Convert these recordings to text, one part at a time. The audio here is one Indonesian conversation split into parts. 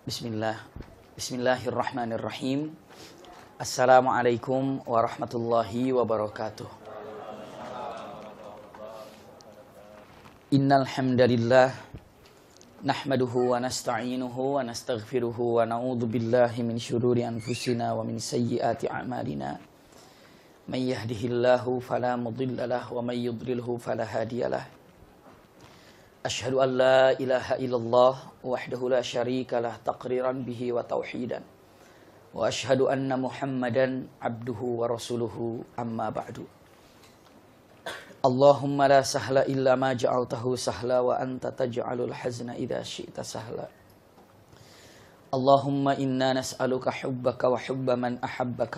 Bismillah. Bismillahirrahmanirrahim. Assalamualaikum warahmatullahi wabarakatuh. Innal hamdalillah nahmaduhu wa nasta'inuhu wa nastaghfiruhu wa na'udzu billahi min shururi anfusina wa min sayyiati a'malina. May yahdihillahu fala mudilla lahu wa may yudlilhu fala hadiyalah. أشهد أن لا إله إلا الله وحده لا شريك له تقريرا به وتوحيدا وأشهد أن محمدا عبده ورسوله أما بعد اللهم لا سهل إلا ما جعلته سهلا وأنت تجعل الحزن إذا شئت سهلا اللهم إنا نسألك حبك وحب من أحبك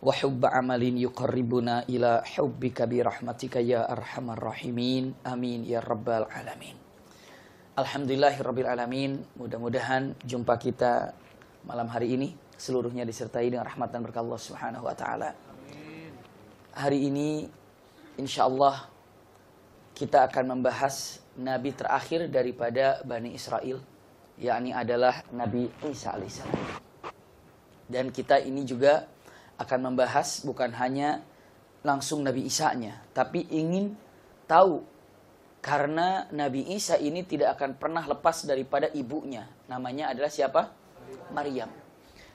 wa hubba amalin yuqarribuna ila hubbika bi rahmatika ya arhamar rahimin. Amin ya rabbal alamin. Alhamdulillahirabbil alamin. Mudah-mudahan jumpa kita malam hari ini seluruhnya disertai dengan rahmat dan berkah Allah Subhanahu wa taala. Hari ini insyaallah kita akan membahas nabi terakhir daripada Bani Israel yakni adalah Nabi Isa alaihissalam. Dan kita ini juga akan membahas bukan hanya langsung Nabi Isa-nya, tapi ingin tahu karena Nabi Isa ini tidak akan pernah lepas daripada ibunya. Namanya adalah siapa? Maryam.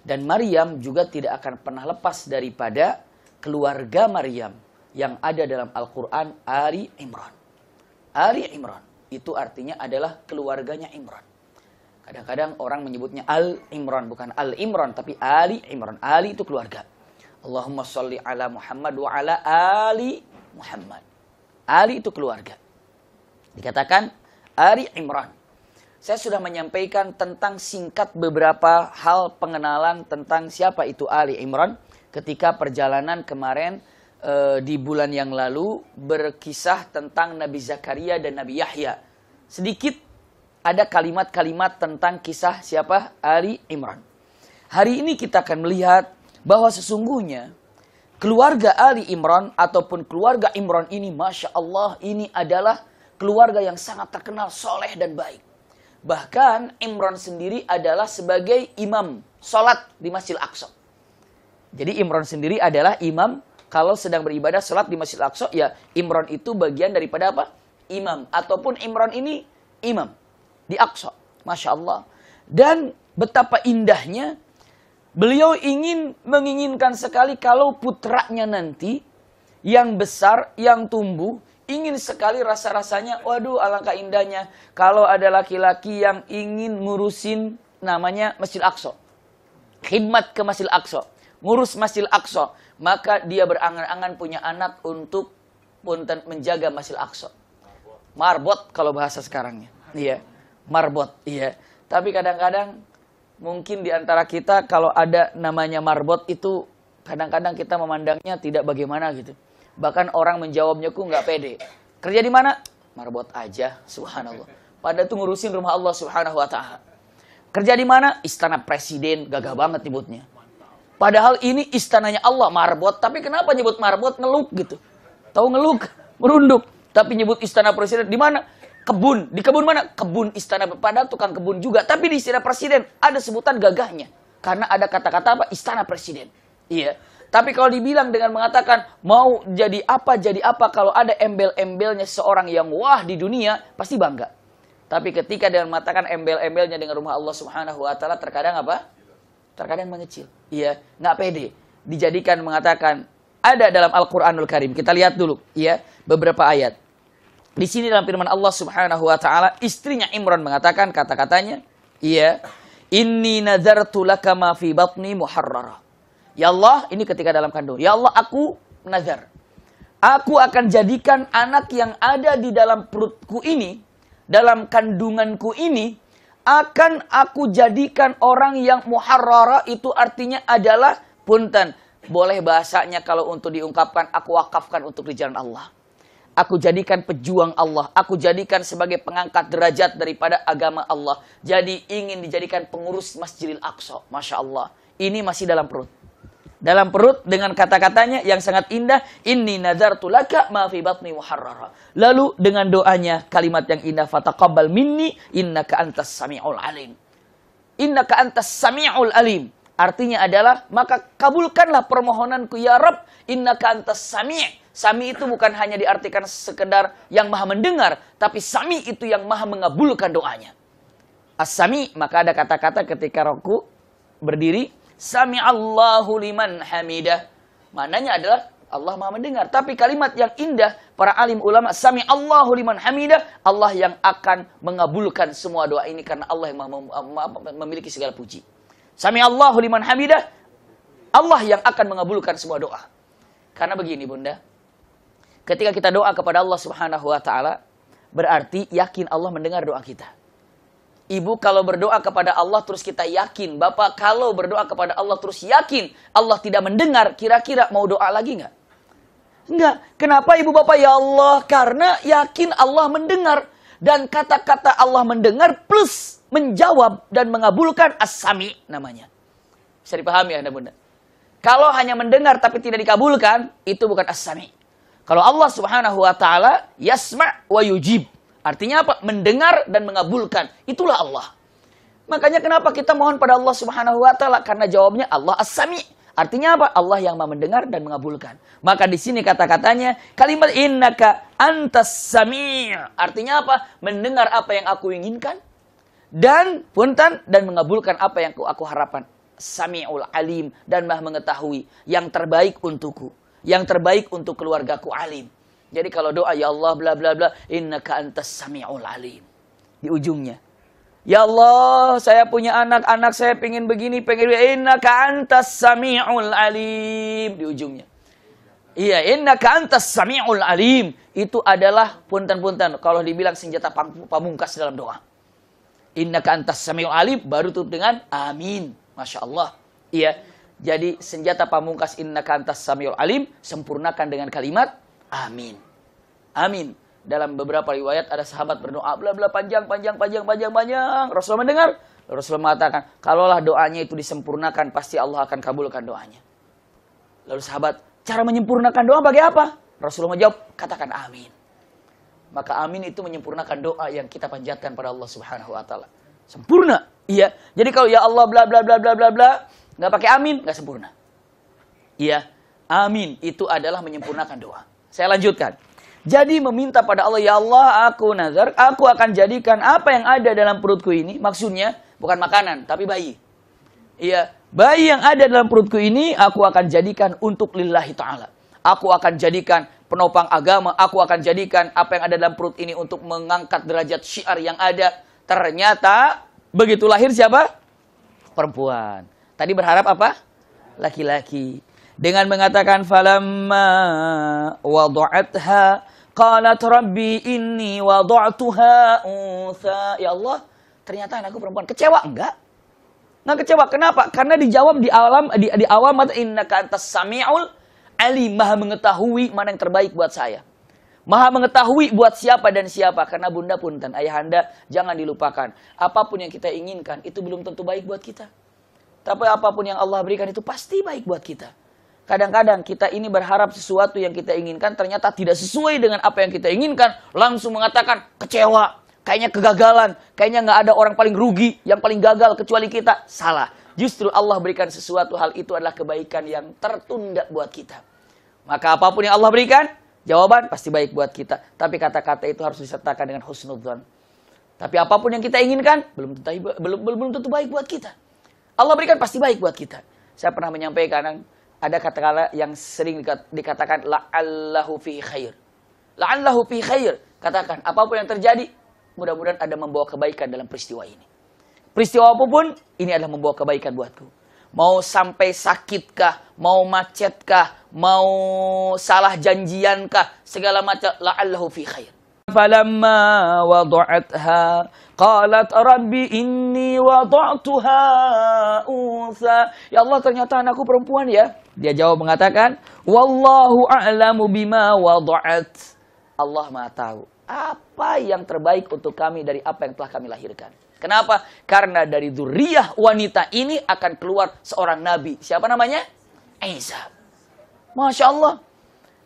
Dan Maryam juga tidak akan pernah lepas daripada keluarga Maryam yang ada dalam Al-Qur'an Ali Imran. Ali Imran itu artinya adalah keluarganya Imran. Kadang-kadang orang menyebutnya Al Imran bukan Al Imran tapi Ali Imran. Ali itu keluarga. Allahumma sholli ala Muhammad wa ala ali Muhammad. Ali itu keluarga. Dikatakan Ali Imran. Saya sudah menyampaikan tentang singkat beberapa hal pengenalan tentang siapa itu Ali Imran ketika perjalanan kemarin e, di bulan yang lalu berkisah tentang Nabi Zakaria dan Nabi Yahya. Sedikit ada kalimat-kalimat tentang kisah siapa Ali Imran. Hari ini kita akan melihat bahwa sesungguhnya keluarga Ali Imran ataupun keluarga Imran ini Masya Allah ini adalah keluarga yang sangat terkenal soleh dan baik. Bahkan Imran sendiri adalah sebagai imam sholat di Masjid Aqsa. Jadi Imran sendiri adalah imam kalau sedang beribadah sholat di Masjid Aqsa ya Imran itu bagian daripada apa? Imam ataupun Imran ini imam di Aqsa. Masya Allah. Dan betapa indahnya Beliau ingin menginginkan sekali kalau putranya nanti yang besar, yang tumbuh, ingin sekali rasa-rasanya, waduh alangkah indahnya kalau ada laki-laki yang ingin ngurusin namanya Masjid Aqsa. Khidmat ke Masjid Aqsa, ngurus Masjid Aqsa, maka dia berangan-angan punya anak untuk punten menjaga Masjid Aqsa. Marbot kalau bahasa sekarangnya. Iya. Marbot, iya. Tapi kadang-kadang mungkin di antara kita kalau ada namanya marbot itu kadang-kadang kita memandangnya tidak bagaimana gitu. Bahkan orang menjawabnya ku nggak pede. Kerja di mana? Marbot aja, subhanallah. Pada tuh ngurusin rumah Allah subhanahu wa ta'ala. Kerja di mana? Istana presiden, gagah banget nyebutnya. Padahal ini istananya Allah, marbot. Tapi kenapa nyebut marbot? Ngeluk gitu. Tahu ngeluk, merunduk. Tapi nyebut istana presiden di mana? Kebun. Di kebun mana? Kebun istana. Padahal tukang kebun juga. Tapi di istana presiden ada sebutan gagahnya. Karena ada kata-kata apa? Istana presiden. Iya. Tapi kalau dibilang dengan mengatakan mau jadi apa, jadi apa. Kalau ada embel-embelnya seorang yang wah di dunia, pasti bangga. Tapi ketika dengan mengatakan embel-embelnya dengan rumah Allah subhanahu wa ta'ala, terkadang apa? Terkadang mengecil. Iya. Nggak pede. Dijadikan mengatakan ada dalam Al-Quranul Karim. Kita lihat dulu. Iya. Beberapa ayat. Di sini dalam firman Allah Subhanahu wa taala, istrinya Imran mengatakan kata-katanya, "Iya, inni nadartu laka ma fi batni muharrara." Ya Allah, ini ketika dalam kandung Ya Allah, aku nazar. Aku akan jadikan anak yang ada di dalam perutku ini, dalam kandunganku ini, akan aku jadikan orang yang muharrara itu artinya adalah punten. Boleh bahasanya kalau untuk diungkapkan, aku wakafkan untuk di jalan Allah. Aku jadikan pejuang Allah. Aku jadikan sebagai pengangkat derajat daripada agama Allah. Jadi ingin dijadikan pengurus Masjidil Aqsa. Masya Allah. Ini masih dalam perut. Dalam perut dengan kata-katanya yang sangat indah. ini nazar tulaka ma batni muharrara. Lalu dengan doanya kalimat yang indah. Fataqabbal minni innaka antas sami'ul alim. Inna Innaka antas sami'ul alim. Artinya adalah, maka kabulkanlah permohonanku ya Inna Innaka antas sami' Sami itu bukan hanya diartikan sekedar yang maha mendengar, tapi sami itu yang maha mengabulkan doanya. As-sami, maka ada kata-kata ketika roku berdiri, sami Allahu liman hamidah. Maknanya adalah Allah maha mendengar. Tapi kalimat yang indah, para alim ulama, sami Allahu liman hamidah, Allah yang akan mengabulkan semua doa ini karena Allah yang memiliki segala puji. Sami Allahu liman hamidah, Allah yang akan mengabulkan semua doa. Karena begini bunda, Ketika kita doa kepada Allah Subhanahu wa taala, berarti yakin Allah mendengar doa kita. Ibu kalau berdoa kepada Allah terus kita yakin. Bapak kalau berdoa kepada Allah terus yakin. Allah tidak mendengar. Kira-kira mau doa lagi nggak? Enggak. Kenapa ibu bapak? Ya Allah. Karena yakin Allah mendengar. Dan kata-kata Allah mendengar plus menjawab dan mengabulkan asami as namanya. Bisa dipahami ya, bunda? Kalau hanya mendengar tapi tidak dikabulkan, itu bukan asami. As kalau Allah Subhanahu wa taala yasma' wa yujib. Artinya apa? Mendengar dan mengabulkan. Itulah Allah. Makanya kenapa kita mohon pada Allah Subhanahu wa taala? Karena jawabnya Allah As-Sami'. Artinya apa? Allah yang mau mendengar dan mengabulkan. Maka di sini kata-katanya kalimat innaka antas sami'. Artinya apa? Mendengar apa yang aku inginkan dan punten dan mengabulkan apa yang aku, aku harapkan. Sami'ul alim dan Maha mengetahui yang terbaik untukku yang terbaik untuk keluargaku alim. Jadi kalau doa ya Allah bla bla bla innaka antas samiul alim. Di ujungnya. Ya Allah, saya punya anak-anak saya pengen begini, pengen begini. Innaka antas samiul alim di ujungnya. Iya, innaka antas samiul alim. Itu adalah punten-punten kalau dibilang senjata pamungkas dalam doa. Innaka antas samiul alim baru tutup dengan amin. Masya Allah. Iya. Jadi senjata pamungkas inna kantas samiul alim sempurnakan dengan kalimat amin. Amin. Dalam beberapa riwayat ada sahabat berdoa bla bla panjang panjang panjang panjang panjang. Rasulullah mendengar. Rasulullah mengatakan, kalaulah doanya itu disempurnakan pasti Allah akan kabulkan doanya. Lalu sahabat, cara menyempurnakan doa bagi apa? Rasulullah menjawab, katakan amin. Maka amin itu menyempurnakan doa yang kita panjatkan pada Allah Subhanahu wa taala. Sempurna. Iya. Jadi kalau ya Allah bla bla bla bla bla bla Nggak pakai amin, nggak sempurna. Iya, amin itu adalah menyempurnakan doa. Saya lanjutkan. Jadi meminta pada Allah, ya Allah aku nazar, aku akan jadikan apa yang ada dalam perutku ini, maksudnya bukan makanan, tapi bayi. Iya, bayi yang ada dalam perutku ini aku akan jadikan untuk lillahi ta'ala. Aku akan jadikan penopang agama, aku akan jadikan apa yang ada dalam perut ini untuk mengangkat derajat syiar yang ada. Ternyata begitu lahir siapa? Perempuan. Tadi berharap apa? Laki-laki. Dengan mengatakan falamma wada'atha qalat rabbi inni wada'tuha untha. Ya Allah, ternyata anakku perempuan. Kecewa enggak? Enggak kecewa. Kenapa? Karena dijawab di alam di, di awal mata innaka antas samiul ali Maha mengetahui mana yang terbaik buat saya. Maha mengetahui buat siapa dan siapa. Karena bunda pun punten, anda jangan dilupakan. Apapun yang kita inginkan, itu belum tentu baik buat kita. Tapi apapun yang Allah berikan itu pasti baik buat kita. Kadang-kadang kita ini berharap sesuatu yang kita inginkan ternyata tidak sesuai dengan apa yang kita inginkan. Langsung mengatakan kecewa, kayaknya kegagalan, kayaknya nggak ada orang paling rugi, yang paling gagal kecuali kita. Salah. Justru Allah berikan sesuatu hal itu adalah kebaikan yang tertunda buat kita. Maka apapun yang Allah berikan, jawaban pasti baik buat kita. Tapi kata-kata itu harus disertakan dengan husnudzon. Tapi apapun yang kita inginkan, belum tentu, belum, belum tentu baik buat kita. Allah berikan pasti baik buat kita. Saya pernah menyampaikan ada kata-kata yang sering dikatakan la la'allahu fi khair. la La'allahu fi khair. Katakan apapun yang terjadi, mudah-mudahan ada membawa kebaikan dalam peristiwa ini. Peristiwa apapun, ini adalah membawa kebaikan buatku. Mau sampai sakitkah, mau macetkah, mau salah janjiankah, segala macam la la'allahu fi khair. فلما وضعتها Qalat rabbi inni wada'tuha unsa. Ya Allah ternyata anakku perempuan ya. Dia jawab mengatakan, "Wallahu a'lamu bima wada'at." Allah Maha tahu apa yang terbaik untuk kami dari apa yang telah kami lahirkan. Kenapa? Karena dari zuriyah wanita ini akan keluar seorang nabi. Siapa namanya? Isa. Masya Allah.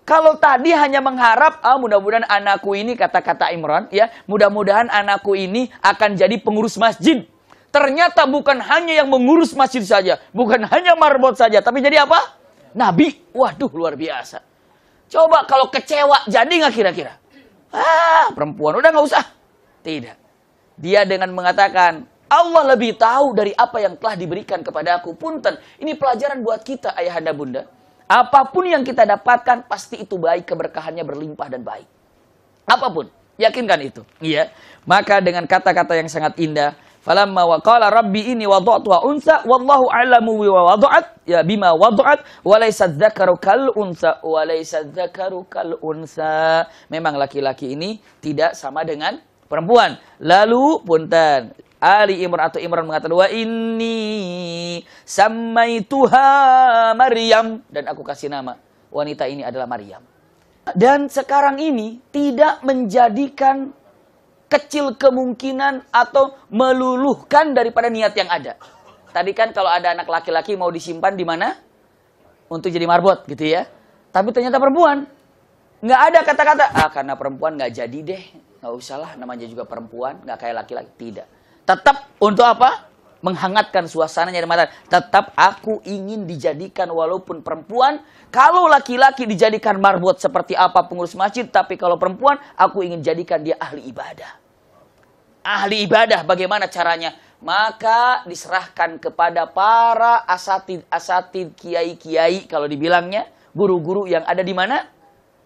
Kalau tadi hanya mengharap, ah mudah-mudahan anakku ini kata-kata Imran ya, mudah-mudahan anakku ini akan jadi pengurus masjid. Ternyata bukan hanya yang mengurus masjid saja, bukan hanya marbot saja, tapi jadi apa? Nabi. Waduh luar biasa. Coba kalau kecewa jadi nggak kira-kira? Ah, perempuan udah nggak usah. Tidak. Dia dengan mengatakan, Allah lebih tahu dari apa yang telah diberikan kepada aku. Punten, ini pelajaran buat kita ayah anda bunda. Apapun yang kita dapatkan pasti itu baik keberkahannya berlimpah dan baik. Apapun, yakinkan itu. Iya. Maka dengan kata-kata yang sangat indah, falamma waqala rabbi ini wada'tu unsa wallahu a'lamu wa wada'at ya bima wada'at wa laysa dzakaru kal unsa wa laysa dzakaru kal unsa. Memang laki-laki ini tidak sama dengan perempuan. Lalu punten Ali Imran atau Imran mengatakan wah ini samai Tuha Maryam dan aku kasih nama wanita ini adalah Maryam. Dan sekarang ini tidak menjadikan kecil kemungkinan atau meluluhkan daripada niat yang ada. Tadi kan kalau ada anak laki-laki mau disimpan di mana? Untuk jadi marbot gitu ya. Tapi ternyata perempuan. Nggak ada kata-kata, ah karena perempuan nggak jadi deh. Nggak usahlah namanya juga perempuan, nggak kayak laki-laki. Tidak Tetap untuk apa? Menghangatkan suasananya di mata. Tetap aku ingin dijadikan walaupun perempuan. Kalau laki-laki dijadikan marbot seperti apa pengurus masjid. Tapi kalau perempuan aku ingin jadikan dia ahli ibadah. Ahli ibadah bagaimana caranya? Maka diserahkan kepada para asatid-asatid kiai-kiai kalau dibilangnya. Guru-guru yang ada di mana?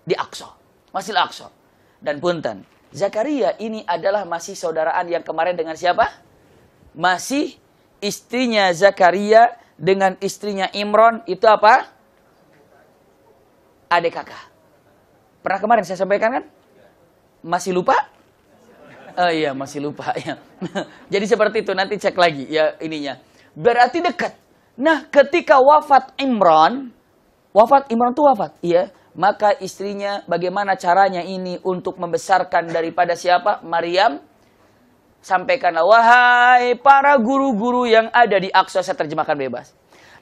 Di Aqsa. Masjid Aqsa. Dan punten, Zakaria ini adalah masih saudaraan yang kemarin dengan siapa? Masih istrinya Zakaria dengan istrinya Imron itu apa? Adik kakak. Pernah kemarin saya sampaikan kan? Masih lupa? Oh iya, masih lupa ya. Jadi seperti itu nanti cek lagi ya ininya. Berarti dekat. Nah, ketika wafat Imron, wafat Imron tuh wafat, iya. Maka istrinya bagaimana caranya ini untuk membesarkan daripada siapa? Maryam. Sampaikanlah, wahai para guru-guru yang ada di Aqsa, saya terjemahkan bebas.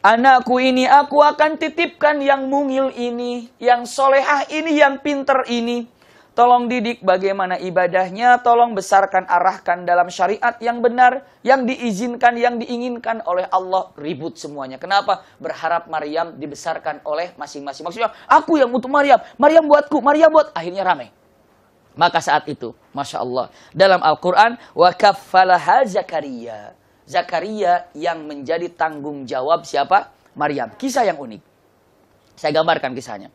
Anakku ini aku akan titipkan yang mungil ini, yang solehah ini, yang pinter ini Tolong didik bagaimana ibadahnya, tolong besarkan arahkan dalam syariat yang benar, yang diizinkan, yang diinginkan oleh Allah, ribut semuanya. Kenapa? Berharap Maryam dibesarkan oleh masing-masing. Maksudnya, aku yang untuk Maryam, Maryam buatku, Maryam buat. Akhirnya ramai. Maka saat itu, Masya Allah, dalam Al-Quran, وَكَفَّلَهَا Zakaria. Zakaria yang menjadi tanggung jawab siapa? Maryam. Kisah yang unik. Saya gambarkan kisahnya.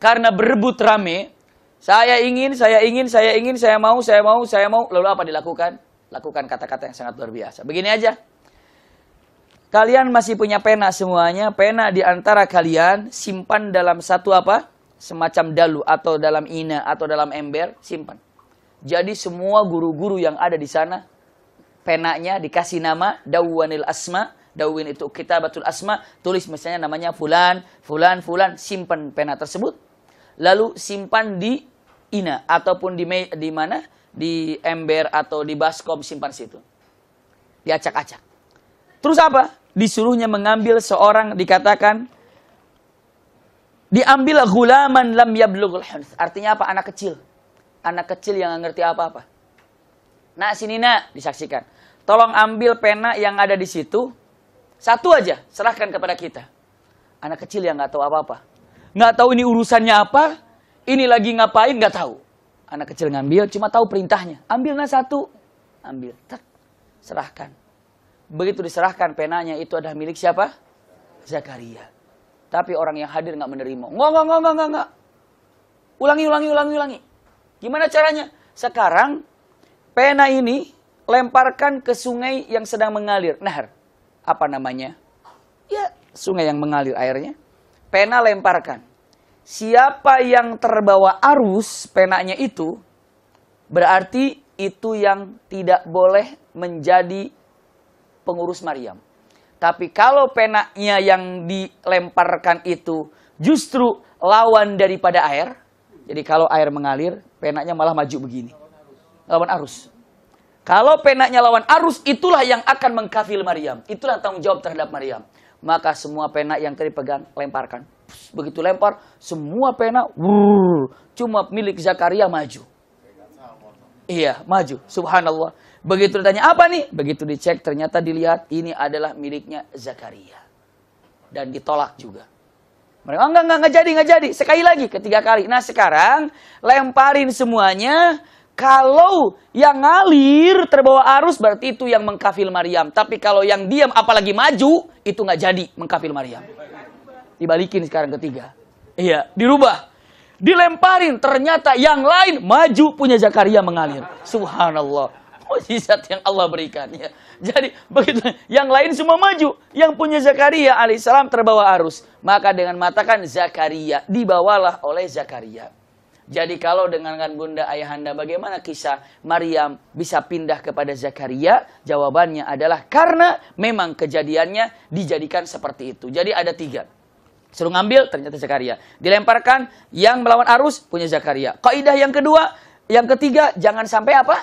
Karena berebut rame, saya ingin, saya ingin, saya ingin, saya mau, saya mau, saya mau. Lalu apa dilakukan? Lakukan kata-kata yang sangat luar biasa. Begini aja. Kalian masih punya pena semuanya. Pena di antara kalian simpan dalam satu apa? Semacam dalu atau dalam ina atau dalam ember, simpan. Jadi semua guru-guru yang ada di sana penanya dikasih nama Dawwanil Asma Dawwin itu kitabatul asma, tulis misalnya namanya fulan, fulan, fulan, simpan pena tersebut lalu simpan di ina ataupun di di mana di ember atau di baskom simpan situ diacak-acak terus apa disuruhnya mengambil seorang dikatakan diambil gulaman lam yablughul hunth artinya apa anak kecil anak kecil yang ngerti apa-apa Nah sini nak disaksikan tolong ambil pena yang ada di situ satu aja serahkan kepada kita anak kecil yang nggak tahu apa-apa nggak tahu ini urusannya apa, ini lagi ngapain nggak tahu. Anak kecil ngambil, cuma tahu perintahnya. Ambil nah satu, ambil, tak, serahkan. Begitu diserahkan penanya itu adalah milik siapa? Zakaria. Tapi orang yang hadir nggak menerima. Nggak, nggak, nggak, nggak, nggak. Ulangi, ulangi, ulangi, ulangi. Gimana caranya? Sekarang pena ini lemparkan ke sungai yang sedang mengalir. Nahar. Apa namanya? Ya, sungai yang mengalir airnya pena lemparkan. Siapa yang terbawa arus penanya itu, berarti itu yang tidak boleh menjadi pengurus Maryam. Tapi kalau penanya yang dilemparkan itu justru lawan daripada air, jadi kalau air mengalir, penanya malah maju begini. Lawan arus. Kalau penanya lawan arus, itulah yang akan mengkafil Maryam. Itulah tanggung jawab terhadap Maryam maka semua pena yang tadi pegang lemparkan. Begitu lempar, semua pena wuh, cuma milik Zakaria maju. Iya, maju. Subhanallah. Begitu ditanya apa nih? Begitu dicek ternyata dilihat ini adalah miliknya Zakaria. Dan ditolak juga. Mereka oh, enggak, enggak, enggak jadi, enggak jadi. Sekali lagi, ketiga kali. Nah sekarang lemparin semuanya kalau yang ngalir terbawa arus berarti itu yang mengkafil Maryam. Tapi kalau yang diam apalagi maju itu nggak jadi mengkafil Maryam. Dibalikin sekarang ketiga. Iya, dirubah. Dilemparin ternyata yang lain maju punya Zakaria mengalir. Subhanallah. Mujizat yang Allah berikan ya. Jadi begitu yang lain semua maju, yang punya Zakaria alaihissalam terbawa arus. Maka dengan matakan Zakaria dibawalah oleh Zakaria. Jadi kalau dengan bunda ayahanda bagaimana kisah Maryam bisa pindah kepada Zakaria? Jawabannya adalah karena memang kejadiannya dijadikan seperti itu. Jadi ada tiga. Suruh ngambil ternyata Zakaria. Dilemparkan yang melawan arus punya Zakaria. Kaidah yang kedua, yang ketiga jangan sampai apa?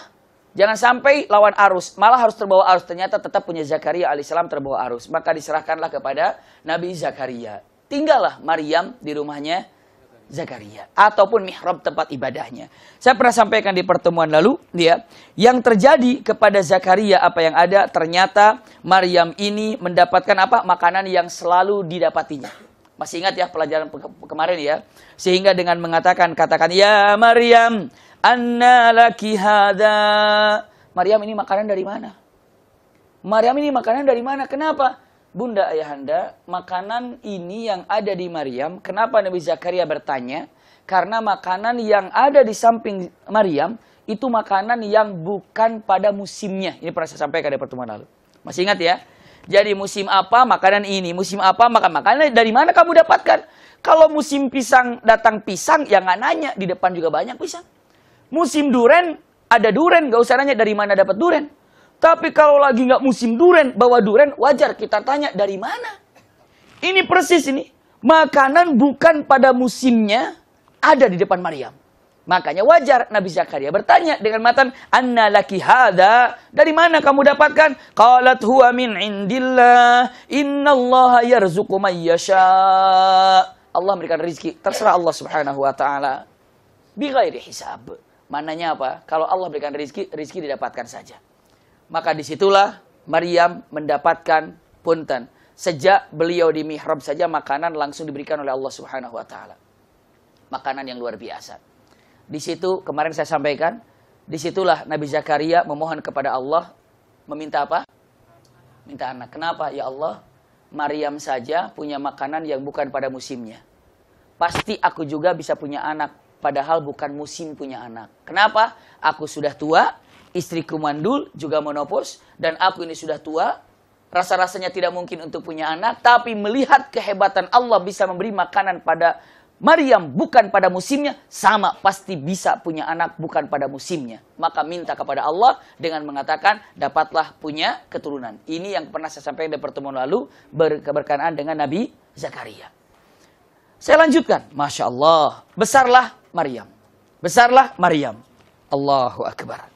Jangan sampai lawan arus, malah harus terbawa arus. Ternyata tetap punya Zakaria alaihissalam terbawa arus. Maka diserahkanlah kepada Nabi Zakaria. Tinggallah Maryam di rumahnya Zakaria ataupun mihrab tempat ibadahnya. Saya pernah sampaikan di pertemuan lalu, ya, yang terjadi kepada Zakaria apa yang ada ternyata Maryam ini mendapatkan apa? makanan yang selalu didapatinya. Masih ingat ya pelajaran ke kemarin ya. Sehingga dengan mengatakan katakan ya Maryam, anna laki hada. Maryam ini makanan dari mana? Maryam ini makanan dari mana? Kenapa? Bunda Ayahanda, makanan ini yang ada di Maryam, kenapa Nabi Zakaria bertanya? Karena makanan yang ada di samping Maryam itu makanan yang bukan pada musimnya. Ini pernah saya sampaikan di pertemuan lalu. Masih ingat ya? Jadi musim apa makanan ini, musim apa makan makanan dari mana kamu dapatkan? Kalau musim pisang datang pisang, ya nggak nanya. Di depan juga banyak pisang. Musim duren ada duren, nggak usah nanya dari mana dapat duren. Tapi kalau lagi nggak musim duren, bawa duren, wajar kita tanya dari mana. Ini persis ini. Makanan bukan pada musimnya ada di depan Maryam. Makanya wajar Nabi Zakaria bertanya dengan matan anna laki hada dari mana kamu dapatkan? Qalat huwa min indillah innallaha yarzuqu may yasha. Allah memberikan rezeki terserah Allah Subhanahu wa taala. Bi hisab. Mananya apa? Kalau Allah berikan rezeki, rezeki didapatkan saja. Maka disitulah Maryam mendapatkan punten. Sejak beliau di mihrab saja makanan langsung diberikan oleh Allah Subhanahu wa taala. Makanan yang luar biasa. Di situ kemarin saya sampaikan, disitulah Nabi Zakaria memohon kepada Allah meminta apa? Minta anak. Kenapa? Ya Allah, Maryam saja punya makanan yang bukan pada musimnya. Pasti aku juga bisa punya anak padahal bukan musim punya anak. Kenapa? Aku sudah tua, istriku mandul juga menopause dan aku ini sudah tua rasa-rasanya tidak mungkin untuk punya anak tapi melihat kehebatan Allah bisa memberi makanan pada Maryam bukan pada musimnya sama pasti bisa punya anak bukan pada musimnya maka minta kepada Allah dengan mengatakan dapatlah punya keturunan ini yang pernah saya sampaikan di pertemuan lalu berkeberkanan dengan Nabi Zakaria saya lanjutkan Masya Allah besarlah Maryam besarlah Maryam Allahu Akbar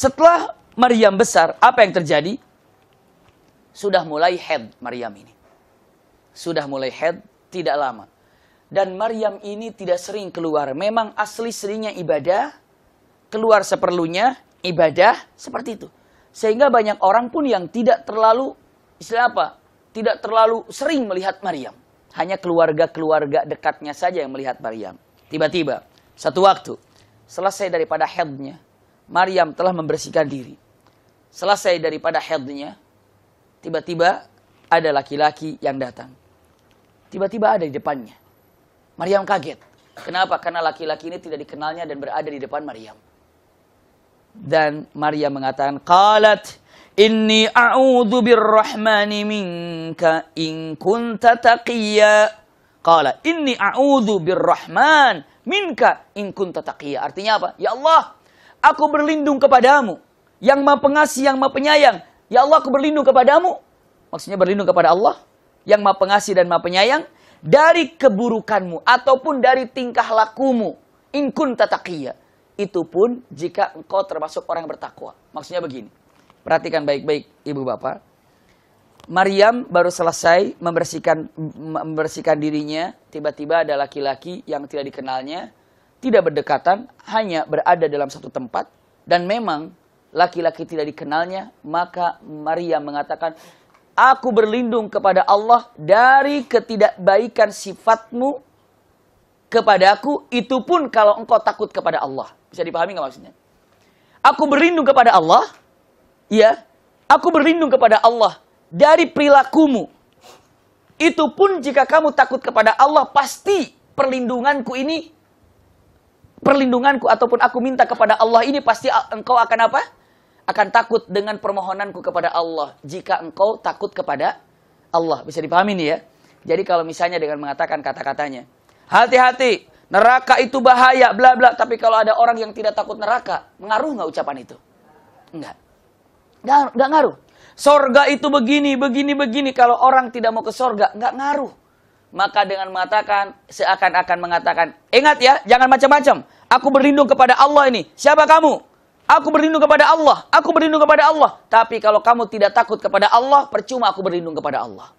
setelah Maryam besar, apa yang terjadi? Sudah mulai head Maryam ini. Sudah mulai head tidak lama. Dan Maryam ini tidak sering keluar. Memang asli seringnya ibadah, keluar seperlunya, ibadah seperti itu. Sehingga banyak orang pun yang tidak terlalu istilah apa? Tidak terlalu sering melihat Maryam. Hanya keluarga-keluarga dekatnya saja yang melihat Maryam. Tiba-tiba, satu waktu, selesai daripada headnya, Maryam telah membersihkan diri. Selesai daripada headnya, tiba-tiba ada laki-laki yang datang. Tiba-tiba ada di depannya. Maryam kaget. Kenapa? Karena laki-laki ini tidak dikenalnya dan berada di depan Maryam. Dan Maryam mengatakan, "Qalat inni a'udhu birrahmani minka in kunta taqiyya." Qala, "Inni a'udhu birrahman minka in kunta taqiyya." Artinya apa? Ya Allah, aku berlindung kepadamu. Yang maha pengasih, yang maha penyayang. Ya Allah, aku berlindung kepadamu. Maksudnya berlindung kepada Allah. Yang maha pengasih dan maha penyayang. Dari keburukanmu. Ataupun dari tingkah lakumu. Inkun tatakiyah. Itu pun jika engkau termasuk orang yang bertakwa. Maksudnya begini. Perhatikan baik-baik ibu bapak. Maryam baru selesai membersihkan membersihkan dirinya, tiba-tiba ada laki-laki yang tidak dikenalnya tidak berdekatan, hanya berada dalam satu tempat, dan memang laki-laki tidak dikenalnya, maka Maria mengatakan, Aku berlindung kepada Allah dari ketidakbaikan sifatmu kepadaku, itu pun kalau engkau takut kepada Allah. Bisa dipahami nggak maksudnya? Aku berlindung kepada Allah, ya, aku berlindung kepada Allah dari perilakumu. Itu pun jika kamu takut kepada Allah, pasti perlindunganku ini perlindunganku ataupun aku minta kepada Allah ini pasti engkau akan apa? Akan takut dengan permohonanku kepada Allah jika engkau takut kepada Allah. Bisa dipahami nih ya. Jadi kalau misalnya dengan mengatakan kata-katanya, hati-hati, neraka itu bahaya, bla bla. Tapi kalau ada orang yang tidak takut neraka, ngaruh nggak ucapan itu? Enggak, enggak ngaruh. Sorga itu begini, begini, begini. Kalau orang tidak mau ke sorga, enggak ngaruh maka dengan mengatakan seakan-akan mengatakan, "Ingat ya, jangan macam-macam. Aku berlindung kepada Allah ini. Siapa kamu? Aku berlindung kepada Allah. Aku berlindung kepada Allah." Tapi kalau kamu tidak takut kepada Allah, percuma aku berlindung kepada Allah.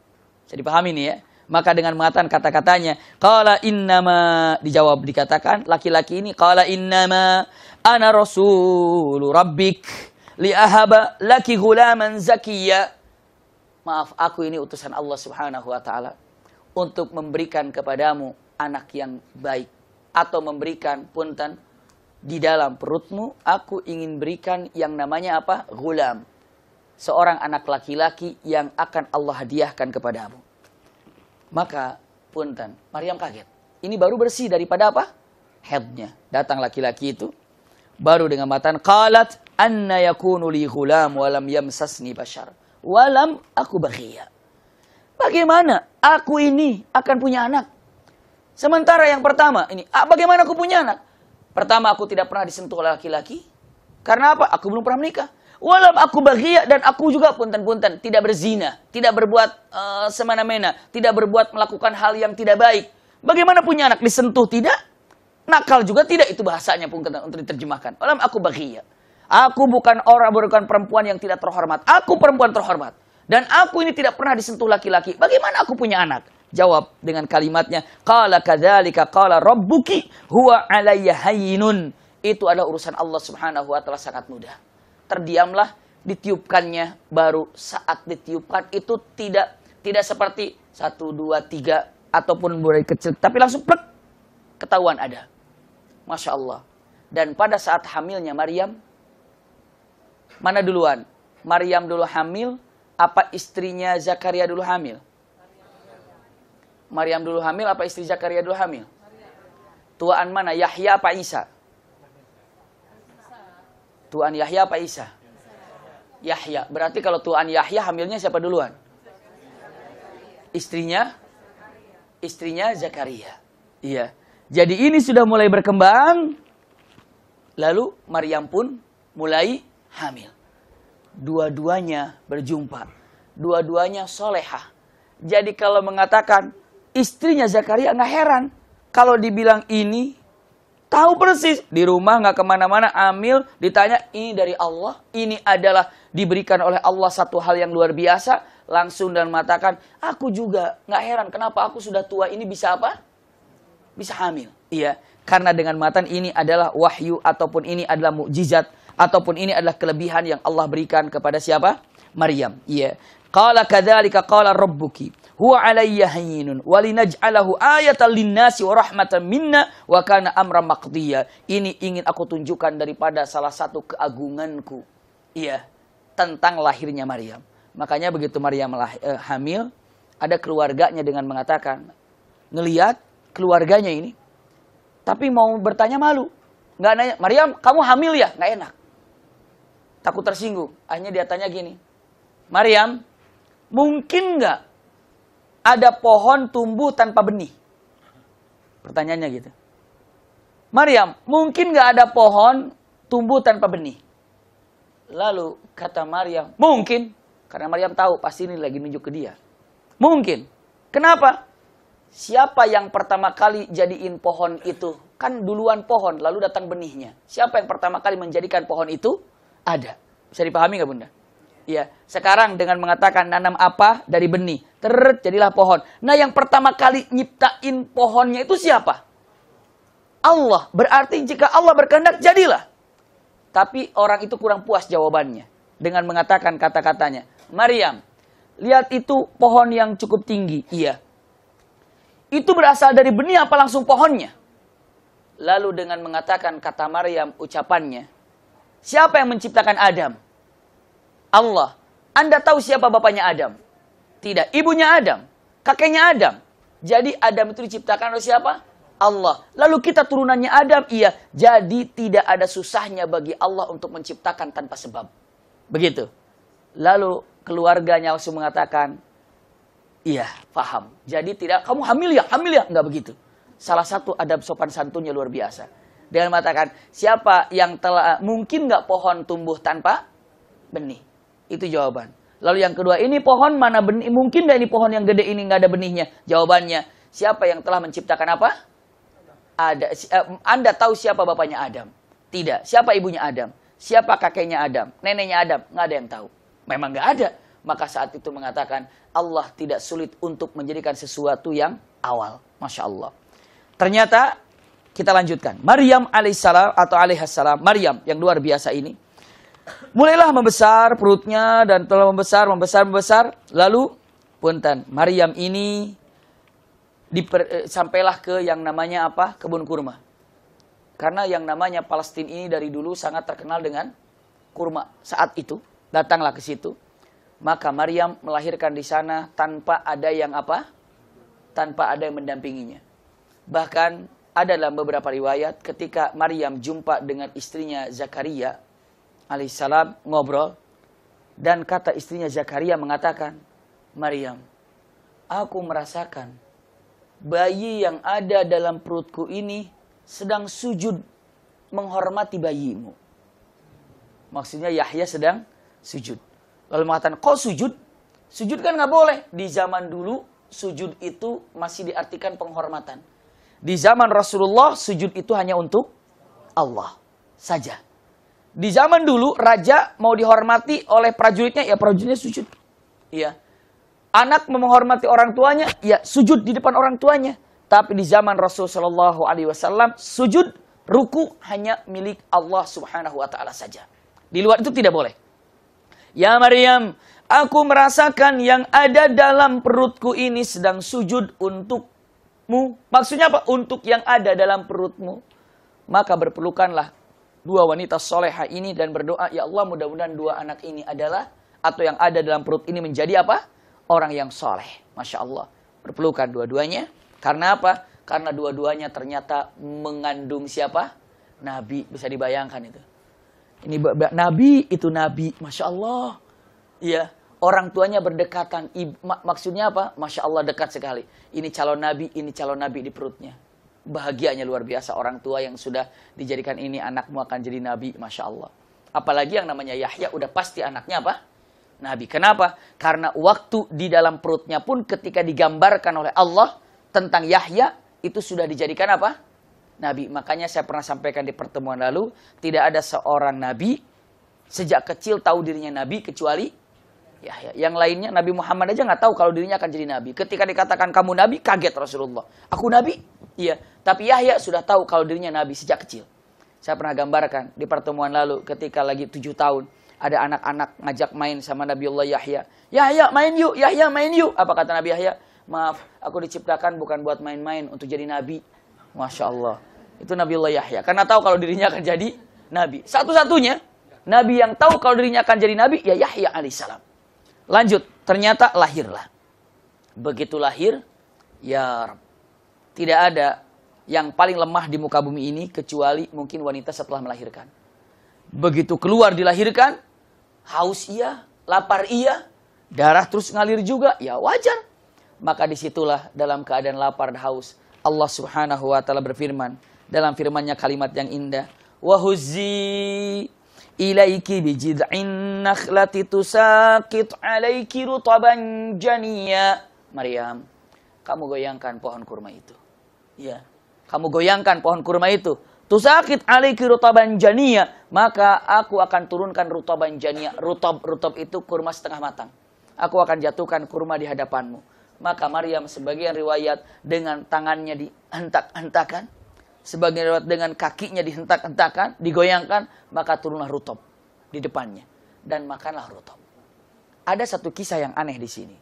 jadi dipahami ini ya? Maka dengan mengatakan kata-katanya, kala innama" dijawab dikatakan laki-laki ini, kala innama ana rasulu rabbik li ahaba laki gulaman zakiyya." Maaf, aku ini utusan Allah Subhanahu wa taala untuk memberikan kepadamu anak yang baik atau memberikan punten di dalam perutmu aku ingin berikan yang namanya apa gulam seorang anak laki-laki yang akan Allah hadiahkan kepadamu maka punten Maryam kaget ini baru bersih daripada apa headnya datang laki-laki itu baru dengan matan qalat anna yakunu li gulam walam yamsasni bashar walam aku baghiyah Bagaimana aku ini akan punya anak? Sementara yang pertama ini, ah, bagaimana aku punya anak? Pertama aku tidak pernah disentuh oleh laki-laki. Karena apa? Aku belum pernah menikah. Walau aku bahagia dan aku juga punten-punten tidak berzina, tidak berbuat uh, semena-mena, tidak berbuat melakukan hal yang tidak baik. Bagaimana punya anak disentuh tidak? Nakal juga tidak itu bahasanya pun untuk diterjemahkan. Walau aku bahagia. Aku bukan orang bukan perempuan yang tidak terhormat. Aku perempuan terhormat. Dan aku ini tidak pernah disentuh laki-laki. Bagaimana aku punya anak? Jawab dengan kalimatnya, Qala kadhalika qala rabbuki huwa alayya hayyinun. Itu adalah urusan Allah subhanahu wa ta'ala sangat mudah. Terdiamlah, ditiupkannya baru saat ditiupkan itu tidak tidak seperti satu dua tiga ataupun mulai kecil tapi langsung plek ketahuan ada masya Allah dan pada saat hamilnya Maryam mana duluan Maryam dulu hamil apa istrinya Zakaria dulu hamil? Maryam dulu hamil apa istri Zakaria dulu hamil? Tuaan mana? Yahya apa Isa? Tuaan Yahya apa Isa? Yahya. Berarti kalau tuaan Yahya hamilnya siapa duluan? Istrinya? Istrinya Zakaria. Iya. Jadi ini sudah mulai berkembang. Lalu Maryam pun mulai hamil dua-duanya berjumpa. Dua-duanya solehah. Jadi kalau mengatakan istrinya Zakaria nggak heran. Kalau dibilang ini, tahu persis. Di rumah nggak kemana-mana, amil, ditanya ini dari Allah. Ini adalah diberikan oleh Allah satu hal yang luar biasa. Langsung dan mengatakan, aku juga nggak heran kenapa aku sudah tua ini bisa apa? Bisa hamil. Iya, karena dengan matan ini adalah wahyu ataupun ini adalah mukjizat ataupun ini adalah kelebihan yang Allah berikan kepada siapa? Maryam. Iya. Qala kadzalika qala rabbuki huwa alayya hayyinun walinaj'alahu ayatan linnasi wa rahmatan minna wa kana amran maqdiya. Ini ingin aku tunjukkan daripada salah satu keagunganku. Iya, tentang lahirnya Maryam. Makanya begitu Maryam lah, eh, hamil, ada keluarganya dengan mengatakan, ngeliat keluarganya ini, tapi mau bertanya malu. Nggak nanya, Maryam kamu hamil ya? Nggak enak. Takut tersinggung. Akhirnya dia tanya gini, Maryam, mungkin nggak ada pohon tumbuh tanpa benih? Pertanyaannya gitu. Maryam, mungkin nggak ada pohon tumbuh tanpa benih? Lalu kata Maryam, mungkin. Karena Maryam tahu pasti ini lagi nunjuk ke dia. Mungkin. Kenapa? Siapa yang pertama kali jadiin pohon itu? Kan duluan pohon, lalu datang benihnya. Siapa yang pertama kali menjadikan pohon itu? ada. Bisa dipahami nggak bunda? Ya, sekarang dengan mengatakan nanam apa dari benih, terjadilah pohon. Nah, yang pertama kali nyiptain pohonnya itu siapa? Allah. Berarti jika Allah berkehendak jadilah. Tapi orang itu kurang puas jawabannya dengan mengatakan kata-katanya. Maryam, lihat itu pohon yang cukup tinggi. Iya. Itu berasal dari benih apa langsung pohonnya? Lalu dengan mengatakan kata Maryam ucapannya, Siapa yang menciptakan Adam? Allah. Anda tahu siapa bapaknya Adam? Tidak. Ibunya Adam. Kakeknya Adam. Jadi Adam itu diciptakan oleh siapa? Allah. Lalu kita turunannya Adam, iya. Jadi tidak ada susahnya bagi Allah untuk menciptakan tanpa sebab. Begitu. Lalu keluarganya langsung mengatakan, iya, faham. Jadi tidak, kamu hamil ya, hamil ya. Enggak begitu. Salah satu Adam sopan santunnya luar biasa dengan mengatakan siapa yang telah mungkin nggak pohon tumbuh tanpa benih itu jawaban lalu yang kedua ini pohon mana benih mungkin nggak ini pohon yang gede ini nggak ada benihnya jawabannya siapa yang telah menciptakan apa ada eh, anda tahu siapa bapaknya Adam tidak siapa ibunya Adam siapa kakeknya Adam neneknya Adam nggak ada yang tahu memang nggak ada maka saat itu mengatakan Allah tidak sulit untuk menjadikan sesuatu yang awal masya Allah ternyata kita lanjutkan. Maryam alaihissalam atau alaihassalam, Maryam yang luar biasa ini. Mulailah membesar perutnya dan telah membesar, membesar, membesar. Lalu, punten, Maryam ini diper, eh, sampailah ke yang namanya apa? Kebun kurma. Karena yang namanya Palestine ini dari dulu sangat terkenal dengan kurma saat itu. Datanglah ke situ. Maka Maryam melahirkan di sana tanpa ada yang apa? Tanpa ada yang mendampinginya. Bahkan ada dalam beberapa riwayat ketika Maryam jumpa dengan istrinya Zakaria alaihissalam ngobrol dan kata istrinya Zakaria mengatakan, Maryam, aku merasakan bayi yang ada dalam perutku ini sedang sujud menghormati bayimu. Maksudnya Yahya sedang sujud. Lalu mengatakan, kok sujud? Sujud kan nggak boleh. Di zaman dulu, sujud itu masih diartikan penghormatan. Di zaman Rasulullah sujud itu hanya untuk Allah saja. Di zaman dulu raja mau dihormati oleh prajuritnya ya prajuritnya sujud. Iya. Anak menghormati orang tuanya ya sujud di depan orang tuanya. Tapi di zaman Rasul Shallallahu Alaihi Wasallam sujud ruku hanya milik Allah Subhanahu Wa Taala saja. Di luar itu tidak boleh. Ya Maryam, aku merasakan yang ada dalam perutku ini sedang sujud untuk mu. Maksudnya apa? Untuk yang ada dalam perutmu. Maka berpelukanlah dua wanita soleha ini dan berdoa, Ya Allah mudah-mudahan dua anak ini adalah, atau yang ada dalam perut ini menjadi apa? Orang yang soleh. Masya Allah. Berpelukan dua-duanya. Karena apa? Karena dua-duanya ternyata mengandung siapa? Nabi. Bisa dibayangkan itu. Ini nabi, itu nabi. Masya Allah. Iya orang tuanya berdekatan. Maksudnya apa? Masya Allah dekat sekali. Ini calon nabi, ini calon nabi di perutnya. Bahagianya luar biasa orang tua yang sudah dijadikan ini anakmu akan jadi nabi. Masya Allah. Apalagi yang namanya Yahya udah pasti anaknya apa? Nabi. Kenapa? Karena waktu di dalam perutnya pun ketika digambarkan oleh Allah tentang Yahya itu sudah dijadikan apa? Nabi. Makanya saya pernah sampaikan di pertemuan lalu, tidak ada seorang nabi sejak kecil tahu dirinya nabi kecuali Yahya. Ya. Yang lainnya Nabi Muhammad aja nggak tahu kalau dirinya akan jadi nabi. Ketika dikatakan kamu nabi, kaget Rasulullah. Aku nabi? Iya. Tapi Yahya sudah tahu kalau dirinya nabi sejak kecil. Saya pernah gambarkan di pertemuan lalu ketika lagi tujuh tahun ada anak-anak ngajak main sama Nabiullah Yahya. Yahya main yuk, Yahya main yuk. Apa kata Nabi Yahya? Maaf, aku diciptakan bukan buat main-main untuk jadi nabi. Masya Allah. Itu Nabiullah Yahya. Karena tahu kalau dirinya akan jadi nabi. Satu-satunya Nabi yang tahu kalau dirinya akan jadi nabi ya Yahya alaihissalam. Lanjut, ternyata lahirlah. Begitu lahir, ya Tidak ada yang paling lemah di muka bumi ini kecuali mungkin wanita setelah melahirkan. Begitu keluar dilahirkan, haus ia, lapar ia, darah terus ngalir juga, ya wajar. Maka disitulah dalam keadaan lapar dan haus, Allah subhanahu wa ta'ala berfirman, dalam firmannya kalimat yang indah, Wahuzi ilaiki bijid'in nakhlati tusaqit alaiki rutaban janiya. Maryam, kamu goyangkan pohon kurma itu. Ya. Kamu goyangkan pohon kurma itu. Tusakit alaiki rutaban janiya. Maka aku akan turunkan rutaban janiya. Rutab, rutab itu kurma setengah matang. Aku akan jatuhkan kurma di hadapanmu. Maka Maryam sebagian riwayat dengan tangannya dihentak-hentakan sebagian lewat dengan kakinya dihentak-hentakan, digoyangkan, maka turunlah rutob di depannya dan makanlah rutob. Ada satu kisah yang aneh di sini.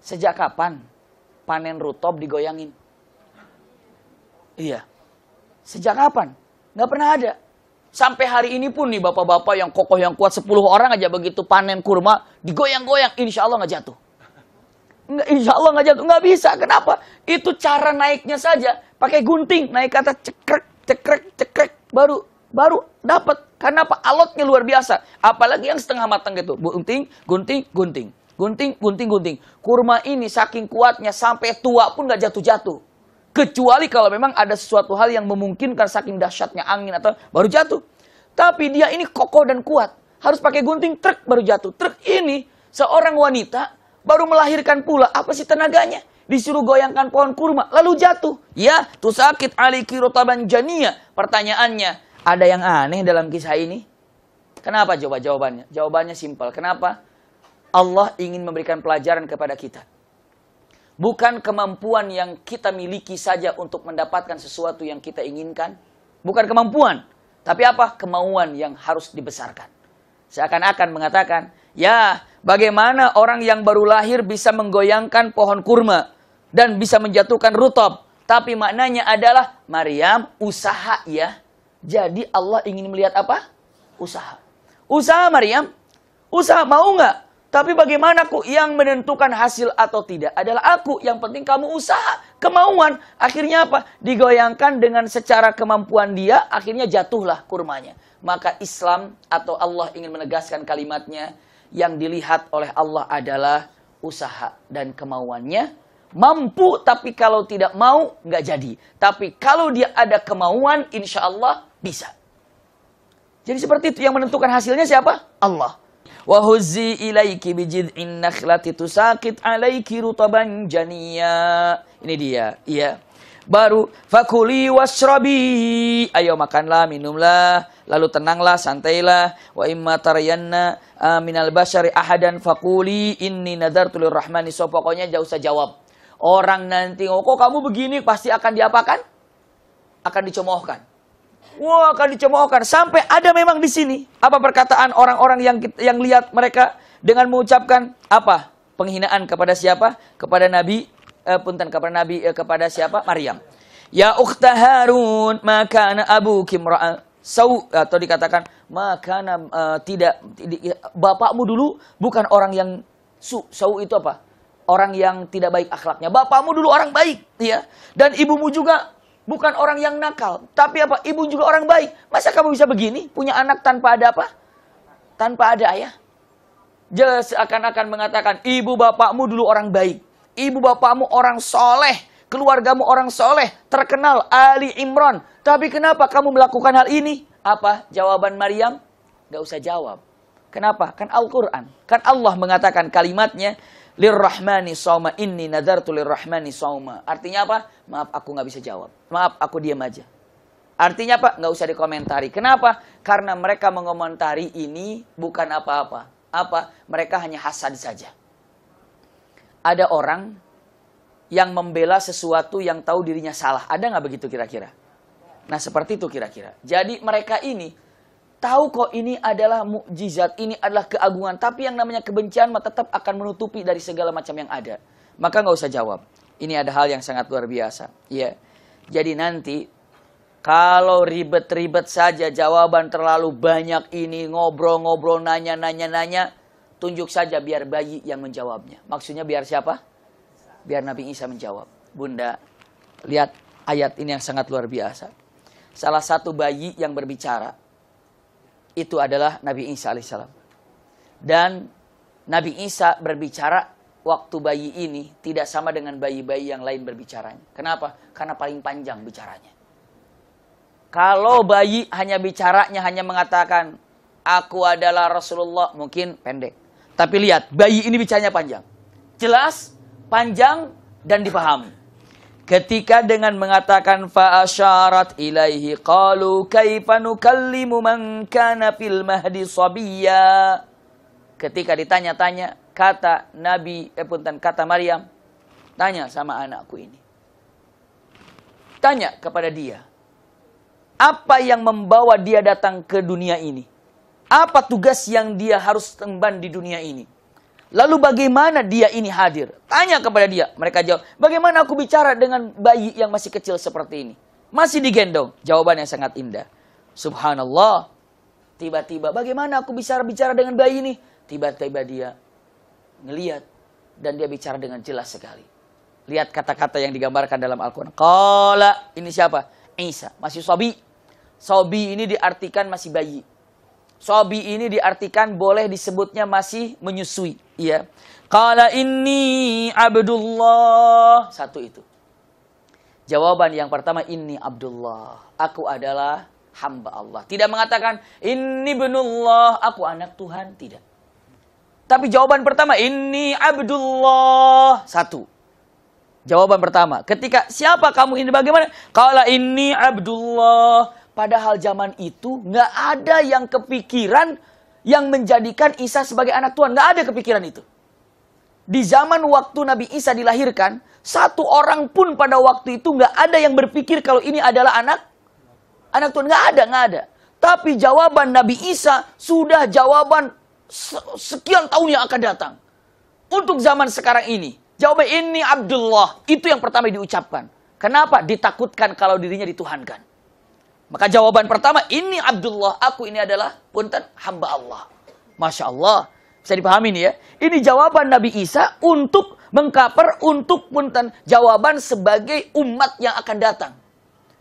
Sejak kapan panen rutob digoyangin? Iya. Sejak kapan? Nggak pernah ada. Sampai hari ini pun nih bapak-bapak yang kokoh yang kuat 10 orang aja begitu panen kurma digoyang-goyang insya Allah nggak jatuh. Nggak, insya Allah nggak jatuh. Nggak bisa. Kenapa? Itu cara naiknya saja pakai gunting naik ke atas cekrek cekrek cekrek baru baru dapat karena apa alotnya luar biasa apalagi yang setengah matang gitu gunting gunting gunting gunting gunting gunting kurma ini saking kuatnya sampai tua pun nggak jatuh jatuh kecuali kalau memang ada sesuatu hal yang memungkinkan saking dahsyatnya angin atau baru jatuh tapi dia ini kokoh dan kuat harus pakai gunting truk baru jatuh truk ini seorang wanita baru melahirkan pula apa sih tenaganya disuruh goyangkan pohon kurma, lalu jatuh. Ya, tuh sakit aliki rotaban jania. Pertanyaannya, ada yang aneh dalam kisah ini? Kenapa coba jawabannya? Jawabannya simpel. Kenapa? Allah ingin memberikan pelajaran kepada kita. Bukan kemampuan yang kita miliki saja untuk mendapatkan sesuatu yang kita inginkan. Bukan kemampuan. Tapi apa? Kemauan yang harus dibesarkan. Seakan-akan mengatakan, ya bagaimana orang yang baru lahir bisa menggoyangkan pohon kurma dan bisa menjatuhkan rutab. Tapi maknanya adalah Maryam usaha ya. Jadi Allah ingin melihat apa? Usaha. Usaha Maryam. Usaha mau nggak? Tapi bagaimana aku yang menentukan hasil atau tidak adalah aku. Yang penting kamu usaha, kemauan. Akhirnya apa? Digoyangkan dengan secara kemampuan dia, akhirnya jatuhlah kurmanya. Maka Islam atau Allah ingin menegaskan kalimatnya, yang dilihat oleh Allah adalah usaha dan kemauannya mampu tapi kalau tidak mau nggak jadi. Tapi kalau dia ada kemauan insya Allah bisa. Jadi seperti itu yang menentukan hasilnya siapa? Allah. Wahuzi ilaiki bijid tusakit alaiki rutaban janiya. Ini dia, iya. Baru fakuli wasrabi. Ayo makanlah, minumlah, lalu tenanglah, santailah. Wa imma tarayanna ah, minal basyari ahadan fakuli inni nadartu lirrahmani. So pokoknya jauh usah jawab. Orang nanti, oh kok kamu begini pasti akan diapakan? Akan dicemohkan. Wah, akan dicemohkan. Sampai ada memang di sini. Apa perkataan orang-orang yang yang lihat mereka dengan mengucapkan apa? Penghinaan kepada siapa? Kepada Nabi, eh, punten kepada Nabi, eh, kepada siapa? Maryam. Ya ukhta Harun, maka abu kimra'a sau atau dikatakan maka uh, eh, tidak, tidak ya, bapakmu dulu bukan orang yang su sau itu apa orang yang tidak baik akhlaknya. Bapakmu dulu orang baik, ya. Dan ibumu juga bukan orang yang nakal, tapi apa? Ibu juga orang baik. Masa kamu bisa begini? Punya anak tanpa ada apa? Tanpa ada ayah. Jelas akan-akan mengatakan, ibu bapakmu dulu orang baik. Ibu bapakmu orang soleh. Keluargamu orang soleh. Terkenal Ali Imran. Tapi kenapa kamu melakukan hal ini? Apa jawaban Maryam? Gak usah jawab. Kenapa? Kan Al-Quran. Kan Allah mengatakan kalimatnya, lirrahmani sauma inni nadartu lirrahmani sauma. Artinya apa? Maaf aku nggak bisa jawab. Maaf aku diam aja. Artinya apa? Nggak usah dikomentari. Kenapa? Karena mereka mengomentari ini bukan apa-apa. Apa? Mereka hanya hasad saja. Ada orang yang membela sesuatu yang tahu dirinya salah. Ada nggak begitu kira-kira? Nah seperti itu kira-kira. Jadi mereka ini Tahu kok ini adalah mukjizat, ini adalah keagungan. Tapi yang namanya kebencian tetap akan menutupi dari segala macam yang ada. Maka nggak usah jawab. Ini ada hal yang sangat luar biasa. Ya. Jadi nanti kalau ribet-ribet saja jawaban terlalu banyak ini ngobrol-ngobrol nanya-nanya-nanya, tunjuk saja biar bayi yang menjawabnya. Maksudnya biar siapa? Biar Nabi Isa menjawab. Bunda, lihat ayat ini yang sangat luar biasa. Salah satu bayi yang berbicara itu adalah Nabi Isa alaihissalam. Dan Nabi Isa berbicara waktu bayi ini tidak sama dengan bayi-bayi yang lain berbicaranya. Kenapa? Karena paling panjang bicaranya. Kalau bayi hanya bicaranya hanya mengatakan aku adalah Rasulullah mungkin pendek. Tapi lihat, bayi ini bicaranya panjang. Jelas, panjang dan dipahami. Ketika dengan mengatakan asyarat ilaihi qalu kaifa nukallimu man kana fil mahdi sabiyya. Ketika ditanya-tanya kata Nabi eh punten kata Maryam tanya sama anakku ini. Tanya kepada dia. Apa yang membawa dia datang ke dunia ini? Apa tugas yang dia harus temban di dunia ini? Lalu bagaimana dia ini hadir? Tanya kepada dia. Mereka jawab, bagaimana aku bicara dengan bayi yang masih kecil seperti ini? Masih digendong. Jawaban yang sangat indah. Subhanallah. Tiba-tiba, bagaimana aku bicara bicara dengan bayi ini? Tiba-tiba dia ngeliat. Dan dia bicara dengan jelas sekali. Lihat kata-kata yang digambarkan dalam Al-Quran. Kala, ini siapa? Isa, masih sobi. Sobi ini diartikan masih bayi. Sobi ini diartikan boleh disebutnya masih menyusui ya. Qala inni Abdullah. Satu itu. Jawaban yang pertama ini Abdullah. Aku adalah hamba Allah. Tidak mengatakan ini benullah. Aku anak Tuhan. Tidak. Tapi jawaban pertama ini Abdullah. Satu. Jawaban pertama. Ketika siapa kamu ini bagaimana? Kala ini Abdullah. Padahal zaman itu nggak ada yang kepikiran yang menjadikan Isa sebagai anak Tuhan. Nggak ada kepikiran itu. Di zaman waktu Nabi Isa dilahirkan, satu orang pun pada waktu itu nggak ada yang berpikir kalau ini adalah anak anak Tuhan. Nggak ada, nggak ada. Tapi jawaban Nabi Isa sudah jawaban sekian tahun yang akan datang. Untuk zaman sekarang ini, jawaban ini Abdullah. Itu yang pertama diucapkan. Kenapa? Ditakutkan kalau dirinya dituhankan. Maka jawaban pertama, ini Abdullah, aku ini adalah punten hamba Allah. Masya Allah. Bisa dipahami nih ya. Ini jawaban Nabi Isa untuk mengkaper, untuk punten jawaban sebagai umat yang akan datang.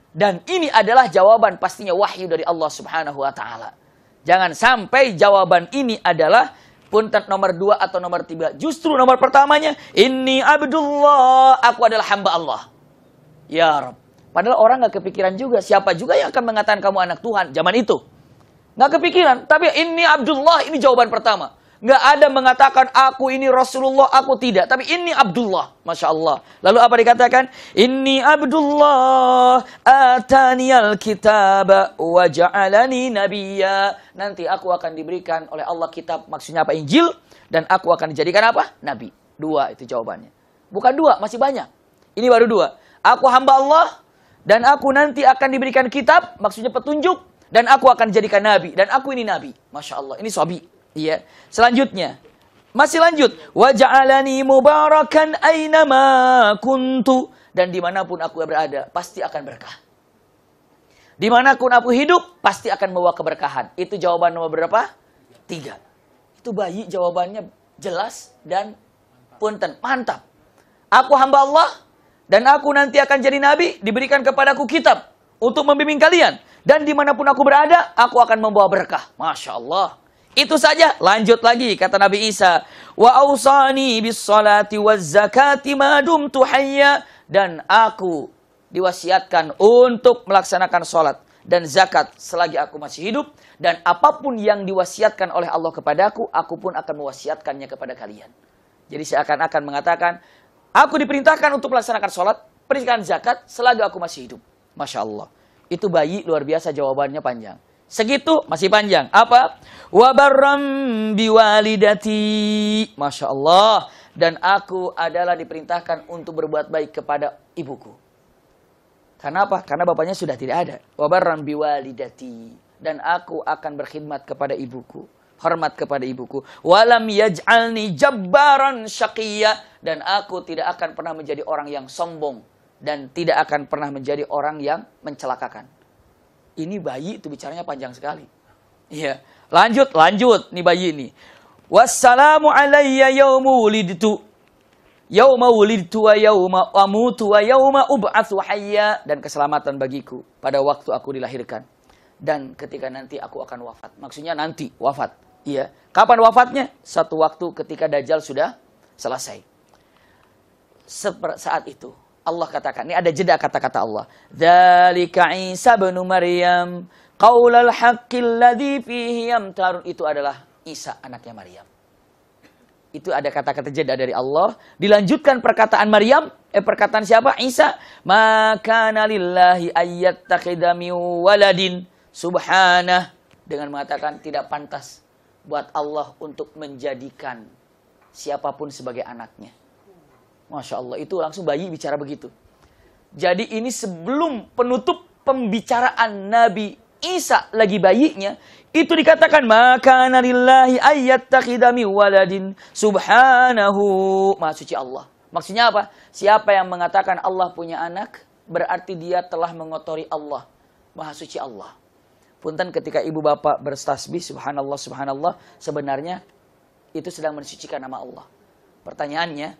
Dan ini adalah jawaban pastinya wahyu dari Allah subhanahu wa ta'ala. Jangan sampai jawaban ini adalah punten nomor dua atau nomor tiga. Justru nomor pertamanya, ini Abdullah, aku adalah hamba Allah. Ya Rabb. Padahal orang nggak kepikiran juga. Siapa juga yang akan mengatakan kamu anak Tuhan zaman itu? Nggak kepikiran. Tapi ini Abdullah, ini jawaban pertama. Nggak ada mengatakan aku ini Rasulullah, aku tidak. Tapi ini Abdullah. Masya Allah. Lalu apa dikatakan? Ini Abdullah ataniyal kitab wa ja'alani nabiya. Nanti aku akan diberikan oleh Allah kitab. Maksudnya apa? Injil. Dan aku akan dijadikan apa? Nabi. Dua itu jawabannya. Bukan dua, masih banyak. Ini baru dua. Aku hamba Allah, dan aku nanti akan diberikan kitab, maksudnya petunjuk. Dan aku akan jadikan nabi. Dan aku ini nabi. Masya Allah, ini sobi. Iya. Selanjutnya, masih lanjut. Waja'alani mubarakan aynama kuntu. Dan dimanapun aku berada, pasti akan berkah. Dimanapun aku hidup, pasti akan membawa keberkahan. Itu jawaban nomor berapa? Tiga. Itu bayi jawabannya jelas dan punten. Mantap. Aku hamba Allah, dan aku nanti akan jadi nabi, diberikan kepadaku kitab untuk membimbing kalian. Dan dimanapun aku berada, aku akan membawa berkah. Masya Allah. Itu saja. Lanjut lagi, kata Nabi Isa. Wa ausani bis salati was zakati madum tuhayya. Dan aku diwasiatkan untuk melaksanakan sholat dan zakat selagi aku masih hidup. Dan apapun yang diwasiatkan oleh Allah kepadaku, aku pun akan mewasiatkannya kepada kalian. Jadi seakan-akan mengatakan, Aku diperintahkan untuk melaksanakan sholat, perintahkan zakat selagi aku masih hidup. Masya Allah. Itu bayi luar biasa jawabannya panjang. Segitu masih panjang. Apa? Wabarram biwalidati. Masya Allah. Dan aku adalah diperintahkan untuk berbuat baik kepada ibuku. Karena apa? Karena bapaknya sudah tidak ada. Wabarram biwalidati. Dan aku akan berkhidmat kepada ibuku hormat kepada ibuku. Walam yaj'alni jabbaran syaqiyya. Dan aku tidak akan pernah menjadi orang yang sombong. Dan tidak akan pernah menjadi orang yang mencelakakan. Ini bayi itu bicaranya panjang sekali. Iya. Lanjut, lanjut Ini bayi ini. Wassalamu alayya yawmu wulidtu. Yauma wulidtu wa yauma amutu wa yauma hayya dan keselamatan bagiku pada waktu aku dilahirkan dan ketika nanti aku akan wafat. Maksudnya nanti wafat. Iya. Kapan wafatnya? Satu waktu ketika Dajjal sudah selesai. Seper saat itu Allah katakan, ini ada jeda kata-kata Allah. Dzalika Isa bin Maryam, qaulal haqqil ladzi fihi yamtarun itu adalah Isa anaknya Maryam. Itu ada kata-kata jeda dari Allah. Dilanjutkan perkataan Maryam, eh perkataan siapa? Isa. Maka nalillahi ayat takhidami waladin subhanah. Dengan mengatakan tidak pantas buat Allah untuk menjadikan siapapun sebagai anaknya. Masya Allah, itu langsung bayi bicara begitu. Jadi ini sebelum penutup pembicaraan Nabi Isa lagi bayinya, itu dikatakan maka narillahi ayat takidami waladin subhanahu maha suci Allah. Maksudnya apa? Siapa yang mengatakan Allah punya anak, berarti dia telah mengotori Allah. Maha suci Allah. Punten ketika ibu bapak berstasbih subhanallah subhanallah sebenarnya itu sedang mensucikan nama Allah. Pertanyaannya,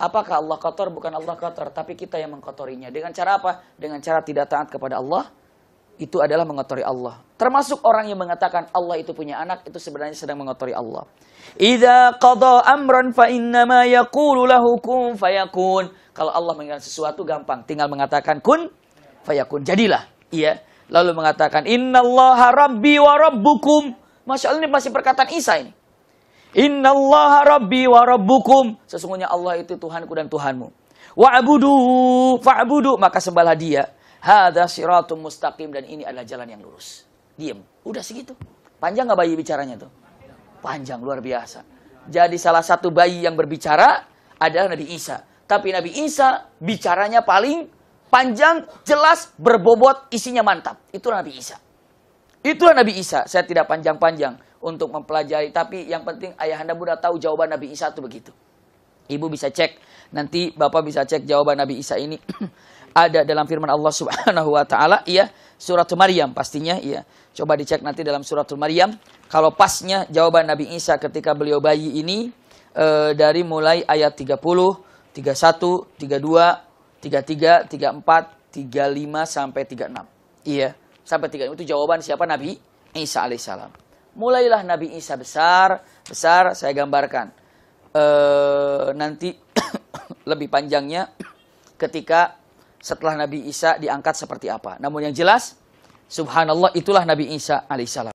apakah Allah kotor? Bukan Allah kotor, tapi kita yang mengkotorinya. Dengan cara apa? Dengan cara tidak taat kepada Allah, itu adalah mengotori Allah. Termasuk orang yang mengatakan Allah itu punya anak, itu sebenarnya sedang mengotori Allah. Idza qada amran fa innama yaqulu lahu kun fayakun. Kalau Allah mengatakan sesuatu gampang, tinggal mengatakan kun fayakun. Jadilah. Iya. Lalu mengatakan, Allah rabbi wa rabbukum. Masya Allah ini masih perkataan Isa ini. Allah rabbi wa rabbukum. Sesungguhnya Allah itu Tuhanku dan Tuhanmu. wa fa abudu Maka sembahlah dia. Hada siratum mustaqim. Dan ini adalah jalan yang lurus. Diam. Udah segitu. Panjang nggak bayi bicaranya tuh? Panjang, luar biasa. Jadi salah satu bayi yang berbicara adalah Nabi Isa. Tapi Nabi Isa bicaranya paling panjang, jelas, berbobot, isinya mantap. Itulah Nabi Isa. Itulah Nabi Isa. Saya tidak panjang-panjang untuk mempelajari, tapi yang penting ayah anda sudah tahu jawaban Nabi Isa itu begitu. Ibu bisa cek, nanti Bapak bisa cek jawaban Nabi Isa ini ada dalam firman Allah Subhanahu wa taala, iya, surat Maryam pastinya, iya. Coba dicek nanti dalam surat Maryam, kalau pasnya jawaban Nabi Isa ketika beliau bayi ini eh, dari mulai ayat 30, 31, 32, 33, 34, 35 sampai 36. Iya, sampai 36 itu jawaban siapa Nabi Isa alaihissalam. Mulailah Nabi Isa besar, besar saya gambarkan. E, nanti lebih panjangnya ketika setelah Nabi Isa diangkat seperti apa. Namun yang jelas, subhanallah itulah Nabi Isa alaihissalam.